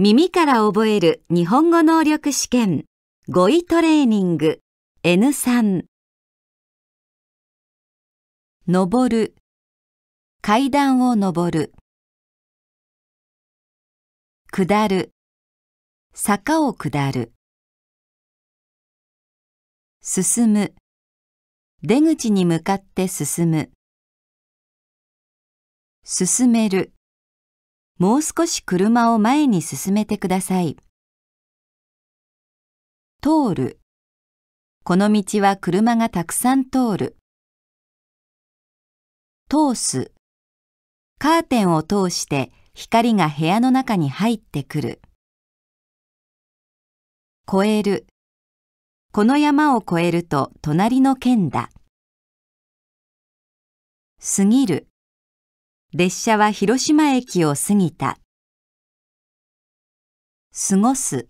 耳から覚える日本語能力試験語彙トレーニング N3 登る階段を登る下る坂を下る進む出口に向かって進む進めるもう少し車を前に進めてください。通る。この道は車がたくさん通る。通す。カーテンを通して光が部屋の中に入ってくる。越える。この山を越えると隣の県だ。過ぎる。列車は広島駅を過ぎた。過ごす。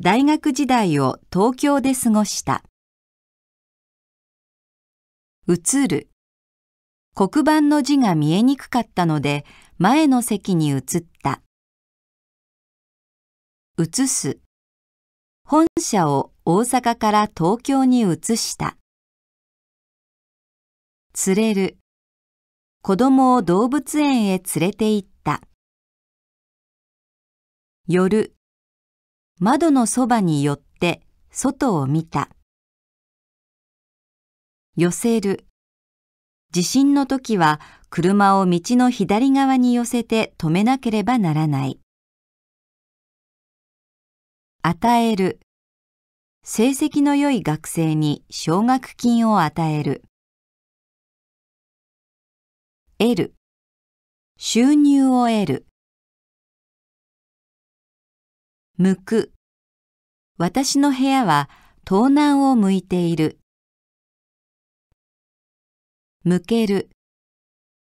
大学時代を東京で過ごした。移る。黒板の字が見えにくかったので、前の席に移った。移す。本社を大阪から東京に移した。釣れる。子供を動物園へ連れて行った。夜、窓のそばに寄って外を見た。寄せる。地震の時は車を道の左側に寄せて止めなければならない。与える。成績の良い学生に奨学金を与える。得る収入を得る向く私の部屋は東南を向いている向ける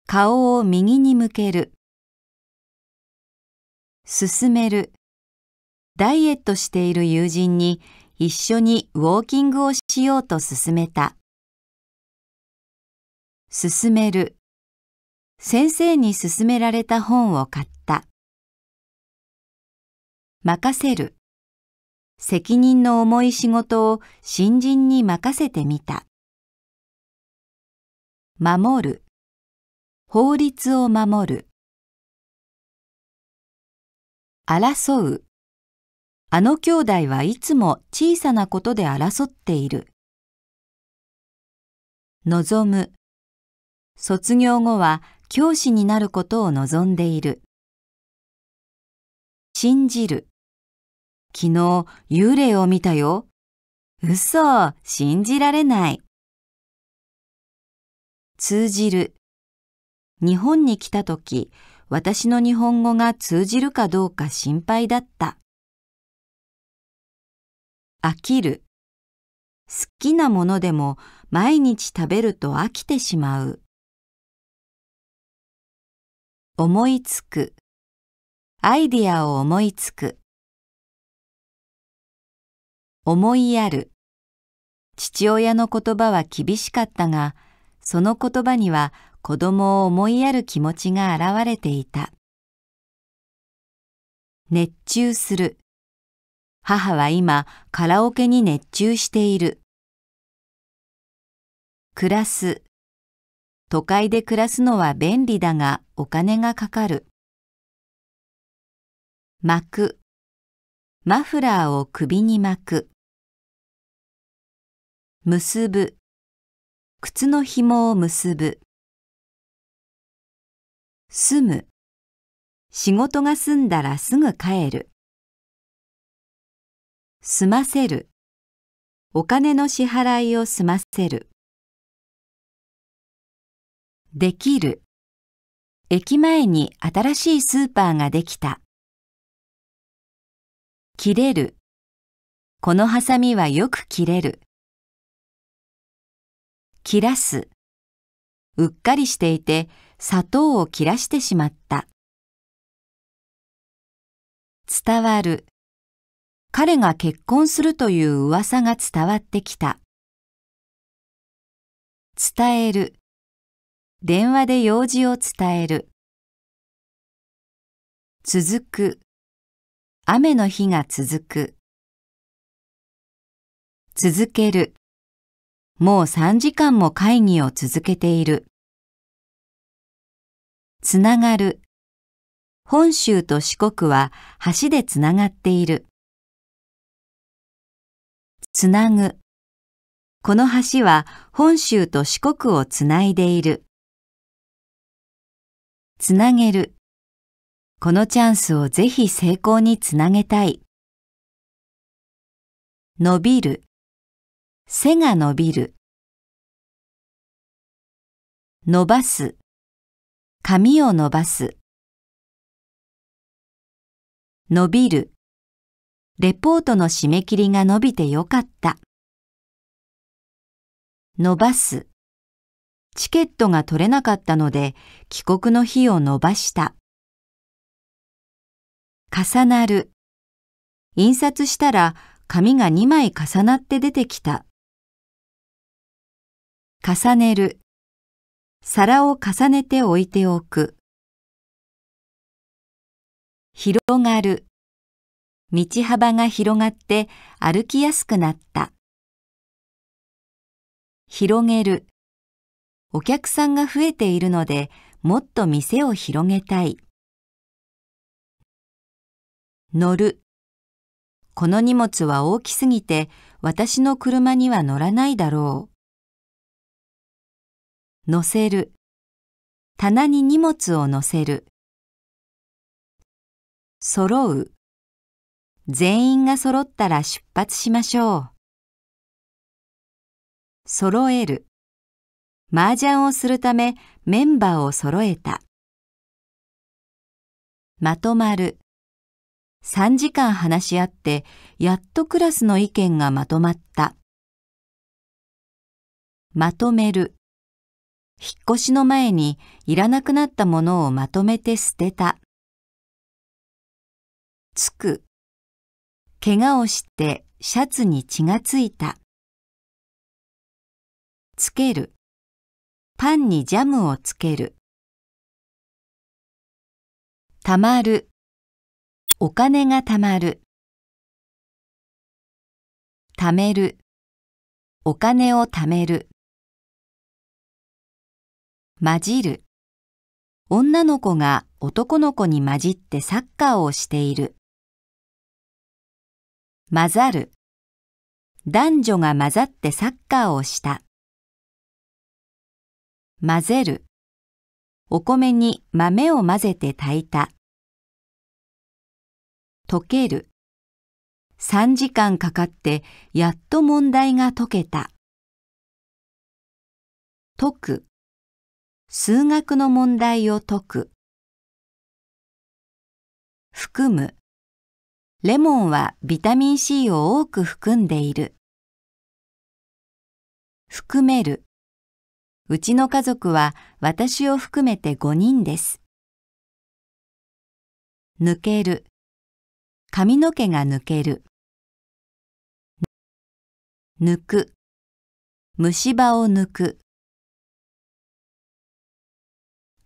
顔を右に向ける進めるダイエットしている友人に一緒にウォーキングをしようと勧めた。進める先生に勧められた本を買った。任せる。責任の重い仕事を新人に任せてみた。守る。法律を守る。争う。あの兄弟はいつも小さなことで争っている。望む。卒業後は教師になることを望んでいる。信じる。昨日幽霊を見たよ。嘘、信じられない。通じる。日本に来た時、私の日本語が通じるかどうか心配だった。飽きる。好きなものでも毎日食べると飽きてしまう。思いつく、アイディアを思いつく。思いやる。父親の言葉は厳しかったが、その言葉には子供を思いやる気持ちが現れていた。熱中する。母は今カラオケに熱中している。暮らす。都会で暮らすのは便利だがお金がかかる。巻く。マフラーを首に巻く。結ぶ。靴の紐を結ぶ。住む。仕事が済んだらすぐ帰る。済ませる。お金の支払いを済ませる。できる。駅前に新しいスーパーができた。切れる。このハサミはよく切れる。切らす。うっかりしていて砂糖を切らしてしまった。伝わる。彼が結婚するという噂が伝わってきた。伝える。電話で用事を伝える。続く。雨の日が続く。続ける。もう3時間も会議を続けている。つながる。本州と四国は橋でつながっている。つなぐ。この橋は本州と四国をつないでいる。つなげる。このチャンスをぜひ成功につなげたい。伸びる。背が伸びる。伸ばす。髪を伸ばす。伸びる。レポートの締め切りが伸びてよかった。伸ばす。チケットが取れなかったので帰国の日を延ばした。重なる。印刷したら紙が2枚重なって出てきた。重ねる。皿を重ねて置いておく。広がる。道幅が広がって歩きやすくなった。広げる。お客さんが増えているので、もっと店を広げたい。乗る。この荷物は大きすぎて、私の車には乗らないだろう。乗せる。棚に荷物を乗せる。揃う。全員が揃ったら出発しましょう。揃える。麻雀をするためメンバーを揃えた。まとまる。3時間話し合って、やっとクラスの意見がまとまった。まとめる。引っ越しの前にいらなくなったものをまとめて捨てた。つく。怪我をしてシャツに血がついた。つける。パンにジャムをつける。たまる。お金がたまる。ためる。お金をためる。混じる。女の子が男の子に混じってサッカーをしている。混ざる。男女が混ざってサッカーをした。混ぜる。お米に豆を混ぜて炊いた。溶ける。3時間かかってやっと問題が解けた。解く。数学の問題を解く。含む。レモンはビタミン C を多く含んでいる。含める。うちの家族は私を含めて5人です。抜ける。髪の毛が抜ける。抜く。虫歯を抜く。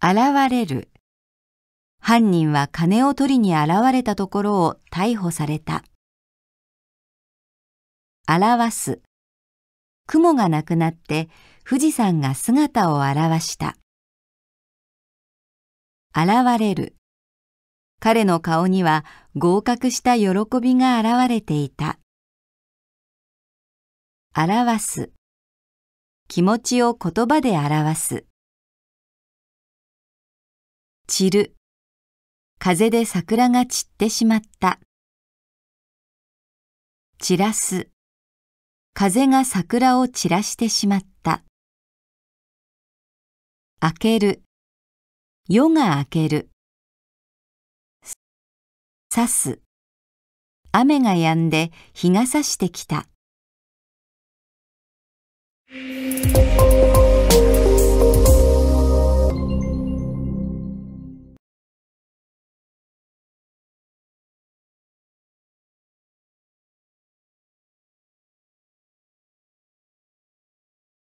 現れる。犯人は金を取りに現れたところを逮捕された。表す。雲がなくなって富士山が姿を現した。現れる。彼の顔には合格した喜びが現れていた。表す。気持ちを言葉で表す。散る。風で桜が散ってしまった。散らす。風が桜を散らしてしまった。開ける夜が明ける刺す雨が止んで日が差してきた。